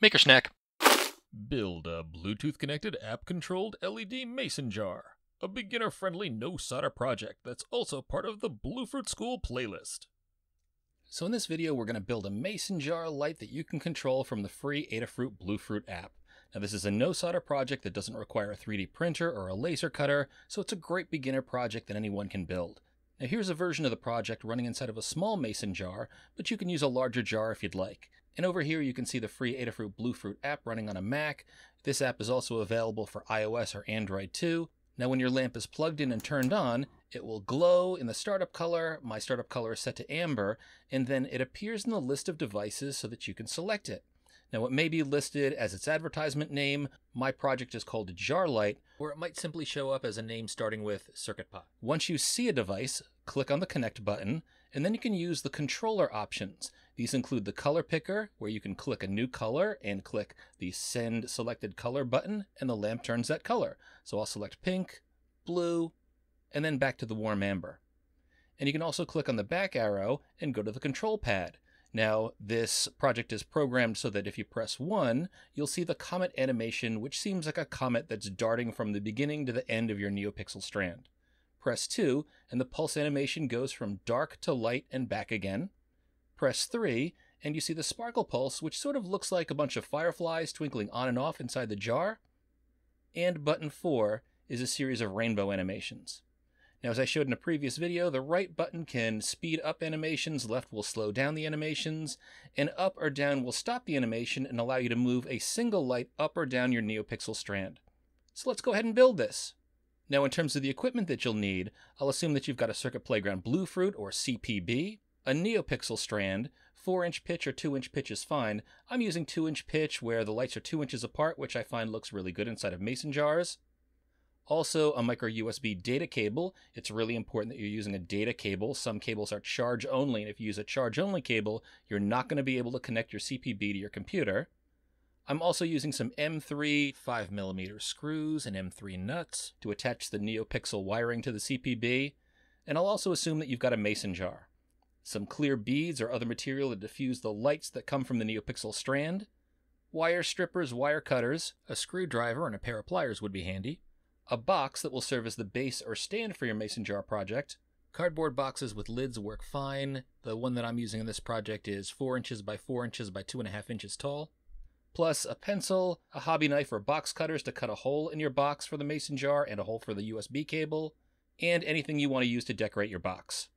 Maker Snack. Build a Bluetooth connected, app controlled LED mason jar. A beginner friendly, no solder project that's also part of the Bluefruit School playlist. So, in this video, we're going to build a mason jar light that you can control from the free Adafruit Bluefruit app. Now, this is a no solder project that doesn't require a 3D printer or a laser cutter, so it's a great beginner project that anyone can build. Now here's a version of the project running inside of a small mason jar, but you can use a larger jar if you'd like. And over here, you can see the free Adafruit Bluefruit app running on a Mac. This app is also available for iOS or Android too. Now, when your lamp is plugged in and turned on, it will glow in the startup color. My startup color is set to amber, and then it appears in the list of devices so that you can select it. Now, it may be listed as its advertisement name. My project is called Jarlight, or it might simply show up as a name starting with CircuitPod. Once you see a device, click on the connect button, and then you can use the controller options. These include the color picker, where you can click a new color and click the send selected color button, and the lamp turns that color. So I'll select pink, blue, and then back to the warm amber. And you can also click on the back arrow and go to the control pad. Now, this project is programmed so that if you press 1, you'll see the comet animation, which seems like a comet that's darting from the beginning to the end of your NeoPixel strand. Press 2, and the pulse animation goes from dark to light and back again. Press 3, and you see the sparkle pulse, which sort of looks like a bunch of fireflies twinkling on and off inside the jar. And button 4 is a series of rainbow animations. Now, as I showed in a previous video, the right button can speed up animations, left will slow down the animations, and up or down will stop the animation and allow you to move a single light up or down your NeoPixel strand. So let's go ahead and build this. Now, in terms of the equipment that you'll need, I'll assume that you've got a Circuit Playground Bluefruit or CPB, a neopixel strand, 4 inch pitch or 2 inch pitch is fine. I'm using 2 inch pitch where the lights are 2 inches apart, which I find looks really good inside of mason jars. Also, a micro USB data cable. It's really important that you're using a data cable. Some cables are charge only, and if you use a charge only cable, you're not going to be able to connect your CPB to your computer. I'm also using some M3 5mm screws and M3 nuts to attach the NeoPixel wiring to the CPB, and I'll also assume that you've got a mason jar some clear beads or other material to diffuse the lights that come from the NeoPixel strand. Wire strippers, wire cutters, a screwdriver, and a pair of pliers would be handy. A box that will serve as the base or stand for your mason jar project. Cardboard boxes with lids work fine. The one that I'm using in this project is 4 inches by 4 inches by 2.5 inches tall. Plus a pencil, a hobby knife or box cutters to cut a hole in your box for the mason jar and a hole for the USB cable, and anything you want to use to decorate your box.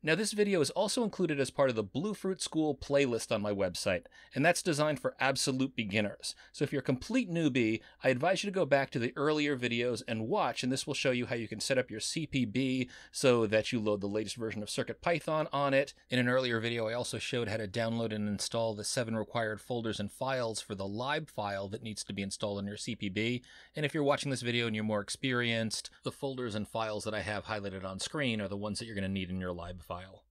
Now this video is also included as part of the Bluefruit School playlist on my website, and that's designed for absolute beginners. So if you're a complete newbie, I advise you to go back to the earlier videos and watch, and this will show you how you can set up your CPB so that you load the latest version of CircuitPython on it. In an earlier video, I also showed how to download and install the seven required folders and files for the lib file that needs to be installed on your CPB. And if you're watching this video and you're more experienced, the folders and files that I have highlighted on screen are the ones that you're going to need in your lib file.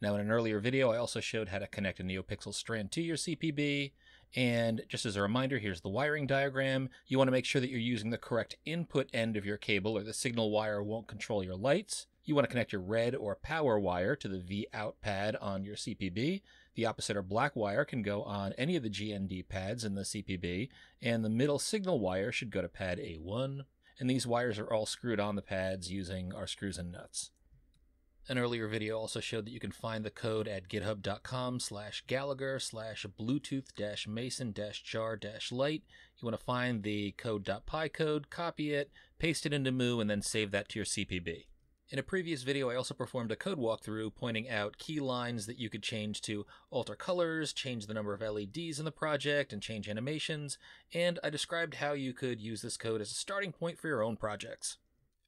Now in an earlier video, I also showed how to connect a NeoPixel strand to your CPB. And just as a reminder, here's the wiring diagram. You want to make sure that you're using the correct input end of your cable or the signal wire won't control your lights. You want to connect your red or power wire to the V out pad on your CPB. The opposite or black wire can go on any of the GND pads in the CPB, and the middle signal wire should go to pad A1. And these wires are all screwed on the pads using our screws and nuts an earlier video also showed that you can find the code at github.com slash Gallagher slash Bluetooth dash Mason dash jar dash light. You want to find the code.py code, copy it, paste it into Moo, and then save that to your CPB. In a previous video, I also performed a code walkthrough pointing out key lines that you could change to alter colors, change the number of LEDs in the project, and change animations, and I described how you could use this code as a starting point for your own projects.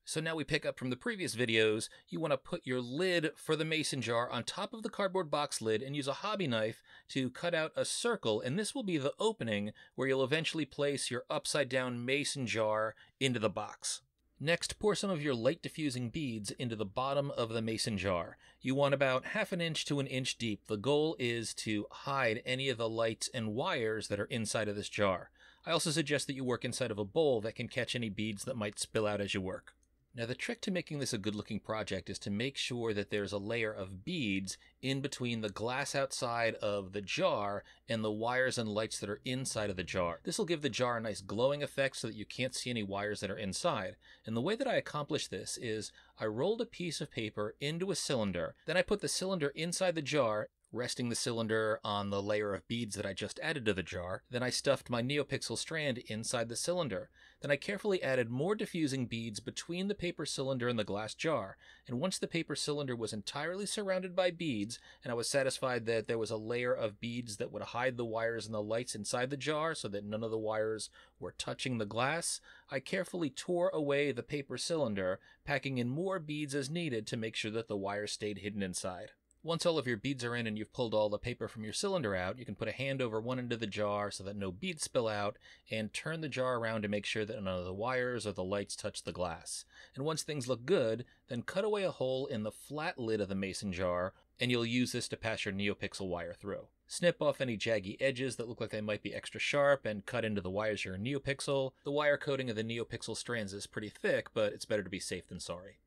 So now we pick up from the previous videos, you want to put your lid for the mason jar on top of the cardboard box lid and use a hobby knife to cut out a circle, and this will be the opening where you'll eventually place your upside down mason jar into the box. Next, pour some of your light diffusing beads into the bottom of the mason jar. You want about half an inch to an inch deep. The goal is to hide any of the lights and wires that are inside of this jar. I also suggest that you work inside of a bowl that can catch any beads that might spill out as you work. Now the trick to making this a good looking project is to make sure that there's a layer of beads in between the glass outside of the jar and the wires and lights that are inside of the jar. This will give the jar a nice glowing effect so that you can't see any wires that are inside. And the way that I accomplished this is I rolled a piece of paper into a cylinder, then I put the cylinder inside the jar Resting the cylinder on the layer of beads that I just added to the jar, then I stuffed my NeoPixel strand inside the cylinder. Then I carefully added more diffusing beads between the paper cylinder and the glass jar, and once the paper cylinder was entirely surrounded by beads, and I was satisfied that there was a layer of beads that would hide the wires and the lights inside the jar so that none of the wires were touching the glass, I carefully tore away the paper cylinder, packing in more beads as needed to make sure that the wires stayed hidden inside. Once all of your beads are in and you've pulled all the paper from your cylinder out, you can put a hand over one end of the jar so that no beads spill out, and turn the jar around to make sure that none of the wires or the lights touch the glass. And once things look good, then cut away a hole in the flat lid of the mason jar, and you'll use this to pass your NeoPixel wire through. Snip off any jaggy edges that look like they might be extra sharp and cut into the wires of your NeoPixel. The wire coating of the NeoPixel strands is pretty thick, but it's better to be safe than sorry.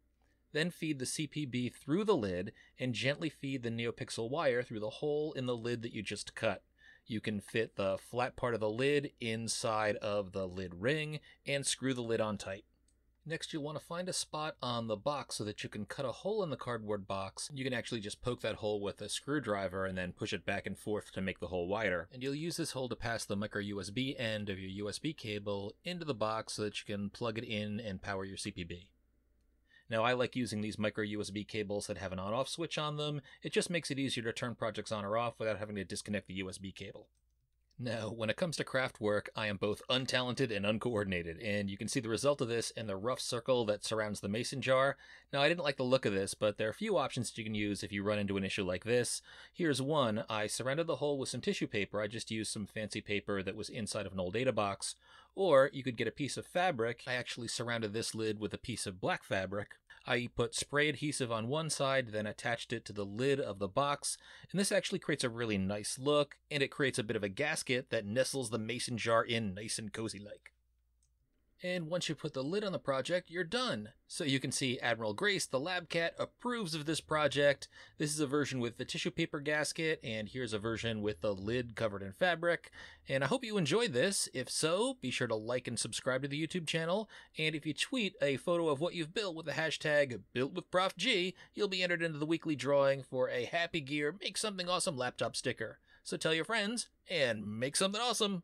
Then feed the CPB through the lid and gently feed the NeoPixel wire through the hole in the lid that you just cut. You can fit the flat part of the lid inside of the lid ring and screw the lid on tight. Next, you'll want to find a spot on the box so that you can cut a hole in the cardboard box. You can actually just poke that hole with a screwdriver and then push it back and forth to make the hole wider. And you'll use this hole to pass the micro USB end of your USB cable into the box so that you can plug it in and power your CPB. Now, I like using these micro USB cables that have an on off switch on them. It just makes it easier to turn projects on or off without having to disconnect the USB cable. Now, when it comes to craft work, I am both untalented and uncoordinated, and you can see the result of this in the rough circle that surrounds the mason jar. Now, I didn't like the look of this, but there are a few options that you can use if you run into an issue like this. Here's one. I surrounded the hole with some tissue paper. I just used some fancy paper that was inside of an old data box. Or you could get a piece of fabric. I actually surrounded this lid with a piece of black fabric. I put spray adhesive on one side, then attached it to the lid of the box, and this actually creates a really nice look, and it creates a bit of a gasket that nestles the mason jar in nice and cozy like. And once you put the lid on the project, you're done. So you can see Admiral Grace, the lab cat, approves of this project. This is a version with the tissue paper gasket, and here's a version with the lid covered in fabric. And I hope you enjoyed this. If so, be sure to like and subscribe to the YouTube channel. And if you tweet a photo of what you've built with the hashtag BuiltWithProfG, you'll be entered into the weekly drawing for a Happy Gear Make Something Awesome laptop sticker. So tell your friends, and make something awesome!